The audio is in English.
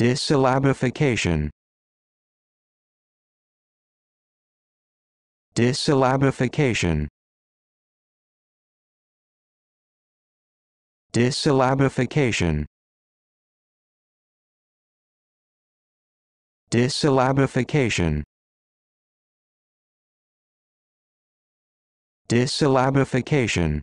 Dissyllabification. Dissyllabification. Dissyllabification. Dissyllabification. Disyllabification